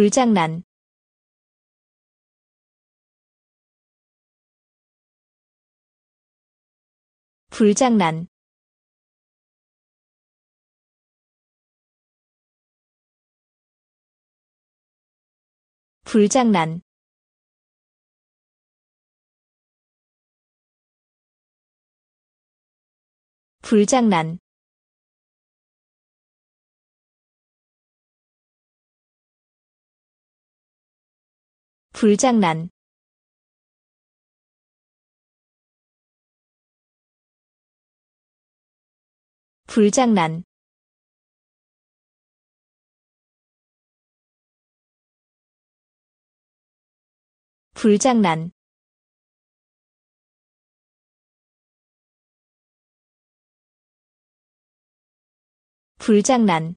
불장난 불장난 불장난 불장난 불장난 불장난 불장난 불장난